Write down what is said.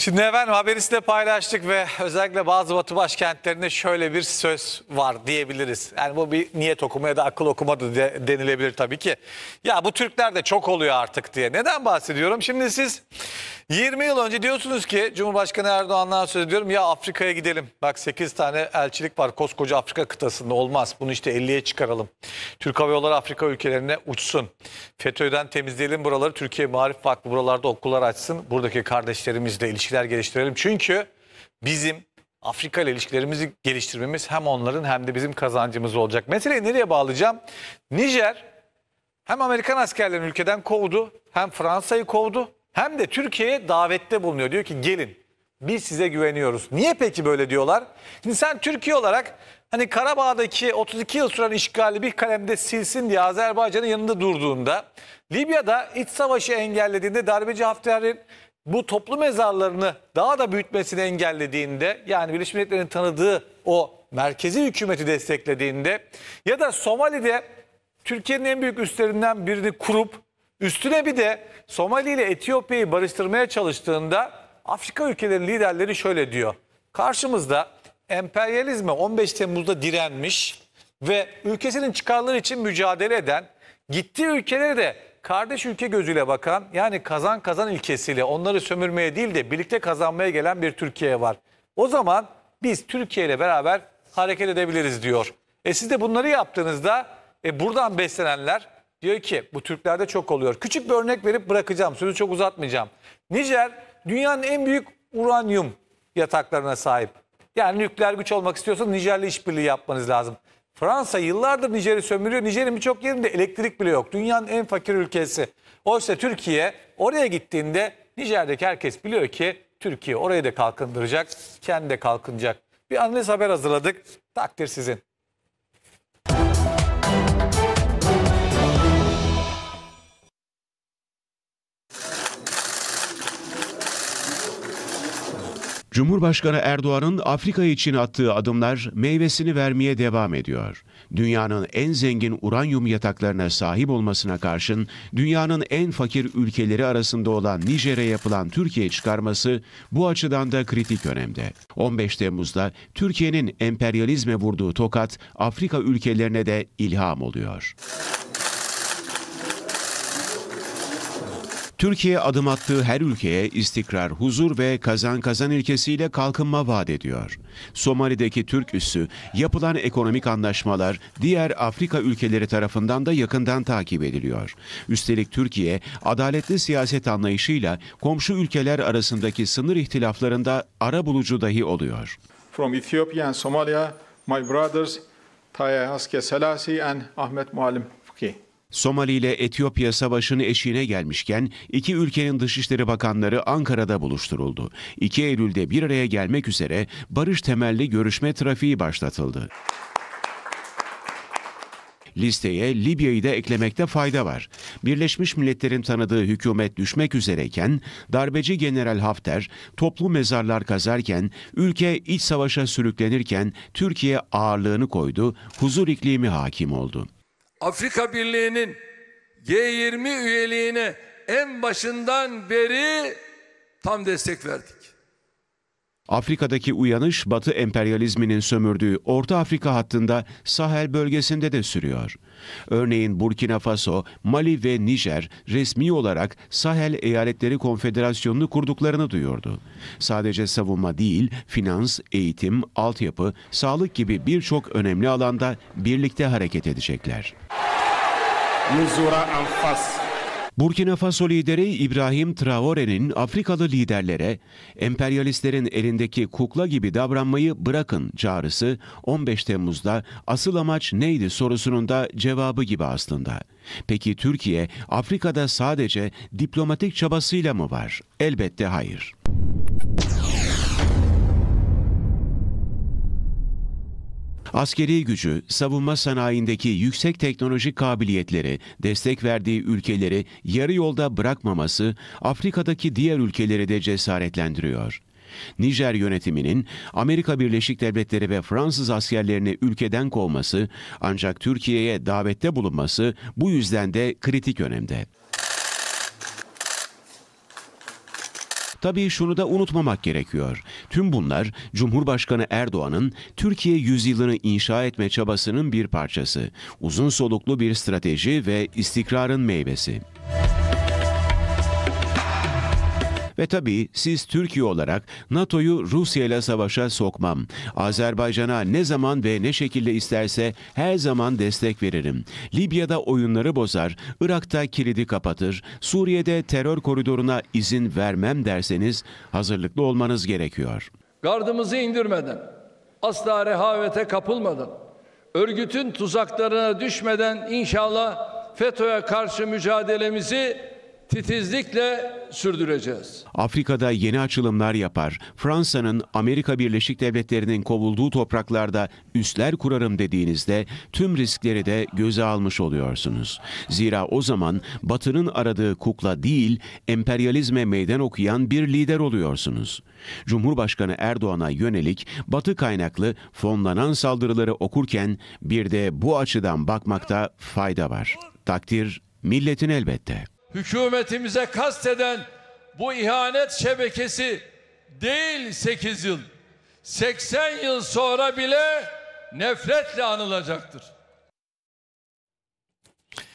Şimdi efendim haberi size paylaştık ve özellikle bazı batı başkentlerinde şöyle bir söz var diyebiliriz. Yani bu bir niyet okuma ya da akıl okuma da de, denilebilir tabii ki. Ya bu Türkler de çok oluyor artık diye. Neden bahsediyorum? Şimdi siz 20 yıl önce diyorsunuz ki Cumhurbaşkanı Erdoğan'dan söz ediyorum ya Afrika'ya gidelim. Bak 8 tane elçilik var koskoca Afrika kıtasında olmaz. Bunu işte 50'ye çıkaralım. Türk Hava Yolları Afrika ülkelerine uçsun. FETÖ'den temizleyelim buraları. Türkiye Marif Vakfı buralarda okullar açsın. Buradaki kardeşlerimizle ilişki ilişkiler geliştirelim. Çünkü bizim Afrika ile ilişkilerimizi geliştirmemiz hem onların hem de bizim kazancımız olacak. Meseleyi nereye bağlayacağım? Nijer hem Amerikan askerlerini ülkeden kovdu, hem Fransa'yı kovdu, hem de Türkiye'ye davette bulunuyor. Diyor ki gelin biz size güveniyoruz. Niye peki böyle diyorlar? Şimdi sen Türkiye olarak hani Karabağ'daki 32 yıl süren işgali bir kalemde silsin diye Azerbaycan'ın yanında durduğunda, Libya'da iç savaşı engellediğinde darbeci Haftar'ın bu toplu mezarlarını daha da büyütmesini engellediğinde yani Birleşmiş Milletler'in tanıdığı o merkezi hükümeti desteklediğinde ya da Somali'de Türkiye'nin en büyük üstlerinden birini kurup üstüne bir de Somali ile Etiyopya'yı barıştırmaya çalıştığında Afrika ülkelerinin liderleri şöyle diyor. Karşımızda emperyalizme 15 Temmuz'da direnmiş ve ülkesinin çıkarları için mücadele eden gittiği ülkeleri de kardeş ülke gözüyle bakan yani kazan kazan ilkesiyle onları sömürmeye değil de birlikte kazanmaya gelen bir Türkiye var. O zaman biz Türkiye ile beraber hareket edebiliriz diyor. E siz de bunları yaptığınızda e buradan beslenenler diyor ki bu Türklerde çok oluyor. Küçük bir örnek verip bırakacağım sözü çok uzatmayacağım. Nijer dünyanın en büyük uranyum yataklarına sahip. Yani nükleer güç olmak istiyorsa Nijer'le işbirliği yapmanız lazım. Fransa yıllardır Nijer'i sömürüyor. Nijer'in birçok yerinde elektrik bile yok. Dünyanın en fakir ülkesi. Oysa Türkiye oraya gittiğinde Nijer'deki herkes biliyor ki Türkiye orayı da kalkındıracak, kendi de kalkınacak. Bir analiz haber hazırladık. Takdir sizin. Cumhurbaşkanı Erdoğan'ın Afrika için attığı adımlar meyvesini vermeye devam ediyor. Dünyanın en zengin uranyum yataklarına sahip olmasına karşın dünyanın en fakir ülkeleri arasında olan Nijer'e yapılan Türkiye çıkarması bu açıdan da kritik önemde. 15 Temmuz'da Türkiye'nin emperyalizme vurduğu tokat Afrika ülkelerine de ilham oluyor. Türkiye adım attığı her ülkeye istikrar, huzur ve kazan kazan ilkesiyle kalkınma vaat ediyor. Somali'deki Türk üssü, yapılan ekonomik anlaşmalar diğer Afrika ülkeleri tarafından da yakından takip ediliyor. Üstelik Türkiye, adaletli siyaset anlayışıyla komşu ülkeler arasındaki sınır ihtilaflarında ara bulucu dahi oluyor. From Ethiopia and Somalia, my brothers Taya Aske Selasi and Ahmet Muallim. Somali ile Etiyopya savaşının eşiğine gelmişken iki ülkenin dışişleri bakanları Ankara'da buluşturuldu. 2 Eylül'de bir araya gelmek üzere barış temelli görüşme trafiği başlatıldı. Listeye Libya'yı da eklemekte fayda var. Birleşmiş Milletler'in tanıdığı hükümet düşmek üzereyken darbeci General Hafter toplu mezarlar kazarken ülke iç savaşa sürüklenirken Türkiye ağırlığını koydu, huzur iklimi hakim oldu. Afrika Birliği'nin G20 üyeliğine en başından beri tam destek verdik. Afrika'daki uyanış Batı emperyalizminin sömürdüğü Orta Afrika hattında Sahel bölgesinde de sürüyor. Örneğin Burkina Faso, Mali ve Nijer resmi olarak Sahel Eyaletleri Konfederasyonu'nu kurduklarını duyurdu. Sadece savunma değil, finans, eğitim, altyapı, sağlık gibi birçok önemli alanda birlikte hareket edecekler. Muzura Anfas Burkina Faso lideri İbrahim Traore'nin Afrikalı liderlere emperyalistlerin elindeki kukla gibi davranmayı bırakın çağrısı 15 Temmuz'da asıl amaç neydi sorusunun da cevabı gibi aslında. Peki Türkiye Afrika'da sadece diplomatik çabasıyla mı var? Elbette hayır. Askeri gücü, savunma sanayindeki yüksek teknolojik kabiliyetleri, destek verdiği ülkeleri yarı yolda bırakmaması Afrika'daki diğer ülkeleri de cesaretlendiriyor. Nijer yönetiminin Amerika Birleşik Devletleri ve Fransız askerlerini ülkeden kovması ancak Türkiye'ye davette bulunması bu yüzden de kritik önemde. Tabii şunu da unutmamak gerekiyor. Tüm bunlar Cumhurbaşkanı Erdoğan'ın Türkiye yüzyılını inşa etme çabasının bir parçası. Uzun soluklu bir strateji ve istikrarın meyvesi. Ve tabii siz Türkiye olarak NATO'yu Rusya ile savaşa sokmam. Azerbaycan'a ne zaman ve ne şekilde isterse her zaman destek veririm. Libya'da oyunları bozar, Irak'ta kilidi kapatır, Suriye'de terör koridoruna izin vermem derseniz hazırlıklı olmanız gerekiyor. Gardımızı indirmeden, asla rehavete kapılmadan, örgütün tuzaklarına düşmeden inşallah FETÖ'ye karşı mücadelemizi titizlikle sürdüreceğiz. Afrika'da yeni açılımlar yapar. Fransa'nın Amerika Birleşik Devletleri'nin kovulduğu topraklarda üstler kurarım dediğinizde tüm riskleri de göze almış oluyorsunuz. Zira o zaman Batı'nın aradığı kukla değil, emperyalizme meydan okuyan bir lider oluyorsunuz. Cumhurbaşkanı Erdoğan'a yönelik Batı kaynaklı fonlanan saldırıları okurken bir de bu açıdan bakmakta fayda var. Takdir milletin elbette hükümetimize kasteden bu ihanet şebekesi değil 8 yıl 80 yıl sonra bile nefretle anılacaktır.